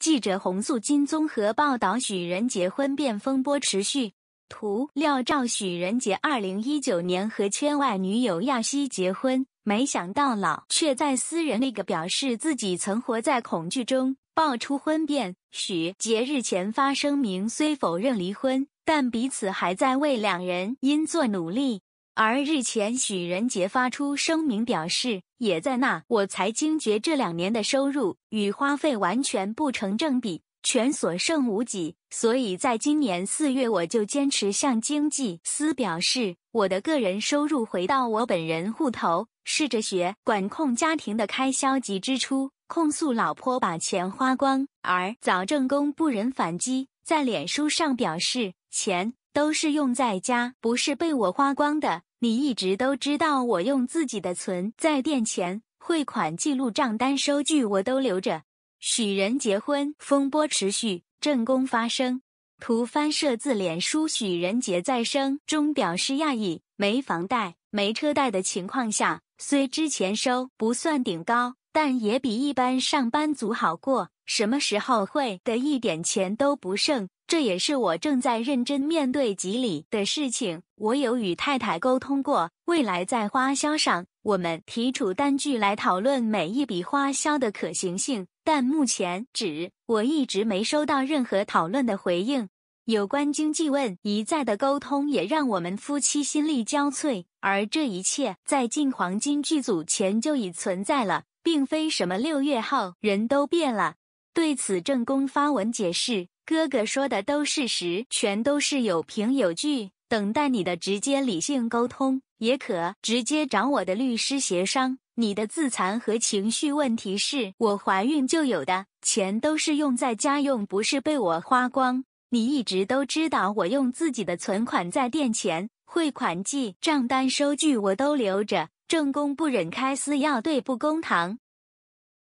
记者洪素金综合报道：许仁杰婚变风波持续。图料照许仁杰，二零一九年和圈外女友亚希结婚，没想到老却在私人那个表示自己曾活在恐惧中，爆出婚变。许杰日前发声明，虽否认离婚，但彼此还在为两人因做努力。而日前，许仁杰发出声明表示，也在那我才惊觉这两年的收入与花费完全不成正比，全所剩无几。所以在今年四月，我就坚持向经济司表示，我的个人收入回到我本人户头，试着学管控家庭的开销及支出，控诉老婆把钱花光。而早正宫不忍反击，在脸书上表示，钱。都是用在家，不是被我花光的。你一直都知道我用自己的存，在店钱、汇款记录、账单、收据我都留着。许人结婚风波持续，正宫发声，图翻设字脸书。许人杰再生中表示讶异，没房贷、没车贷的情况下，虽之前收不算顶高，但也比一般上班族好过。什么时候会的一点钱都不剩？这也是我正在认真面对几里的事情。我有与太太沟通过，未来在花销上，我们提出单据来讨论每一笔花销的可行性。但目前只我一直没收到任何讨论的回应。有关经济问一再的沟通，也让我们夫妻心力交瘁。而这一切在进黄金剧组前就已存在了，并非什么六月后人都变了。对此，正宫发文解释：“哥哥说的都是实，全都是有凭有据，等待你的直接理性沟通，也可直接找我的律师协商。你的自残和情绪问题是，我怀孕就有的，钱都是用在家用，不是被我花光。你一直都知道我用自己的存款在垫钱，汇款记账单收据我都留着。正宫不忍开撕，要对不公堂。”